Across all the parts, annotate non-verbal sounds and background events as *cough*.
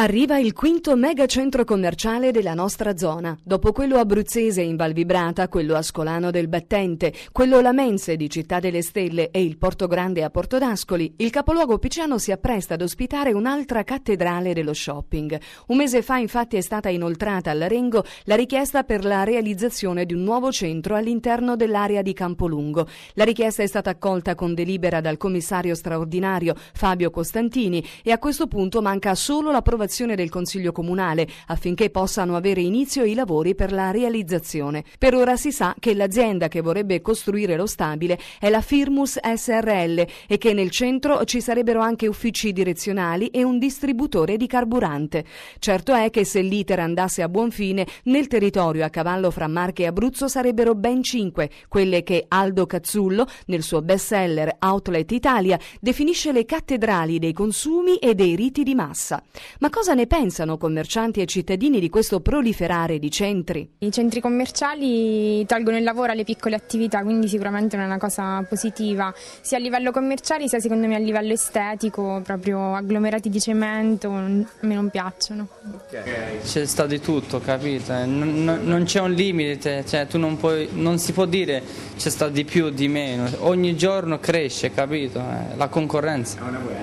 Arriva il quinto megacentro commerciale della nostra zona, dopo quello abruzzese in Val Vibrata, quello ascolano del Battente, quello lamense di Città delle Stelle e il Porto Grande a Porto d'Ascoli, il capoluogo picciano si appresta ad ospitare un'altra cattedrale dello shopping. Un mese fa infatti è stata inoltrata all'Arengo la richiesta per la realizzazione di un nuovo centro all'interno dell'area di Campolungo. La richiesta è stata accolta con delibera dal commissario straordinario Fabio Costantini e a questo punto manca solo l'approvazione comunicazione del Consiglio Comunale affinché possano avere inizio i lavori per la realizzazione. Per ora si sa che l'azienda che vorrebbe costruire lo stabile è la Firmus SRL e che nel centro ci sarebbero anche uffici direzionali e un distributore di carburante. Certo è che se l'iter andasse a buon fine, nel territorio a cavallo fra Marche e Abruzzo sarebbero ben cinque quelle che Aldo Cazzullo, nel suo bestseller Outlet Italia, definisce le cattedrali dei consumi e dei riti di massa. Ma cosa Cosa ne pensano commercianti e cittadini di questo proliferare di centri? I centri commerciali tolgono il lavoro alle piccole attività, quindi sicuramente non è una cosa positiva, sia a livello commerciale sia secondo me a livello estetico, proprio agglomerati di cemento, a me non piacciono. Okay. C'è sta di tutto, capito? Non, non, c'è un limite, cioè, tu non, puoi, non si può dire c'è sta di più, o di meno, ogni giorno cresce, capito? Eh, la concorrenza.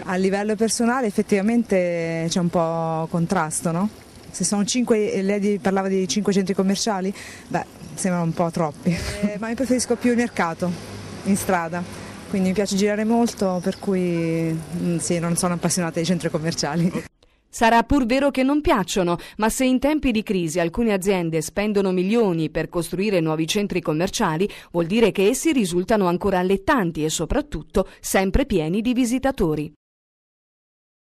A livello personale effettivamente c'è un po' contrasto, no? Se sono cinque, lei parlava di cinque centri commerciali, beh, sembrano un po' troppi, eh, *laughs* ma io preferisco più il mercato in strada, quindi mi piace girare molto, per cui mm, sì, non sono appassionata di centri commerciali. Sarà pur vero che non piacciono, ma se in tempi di crisi alcune aziende spendono milioni per costruire nuovi centri commerciali, vuol dire che essi risultano ancora allettanti e soprattutto sempre pieni di visitatori.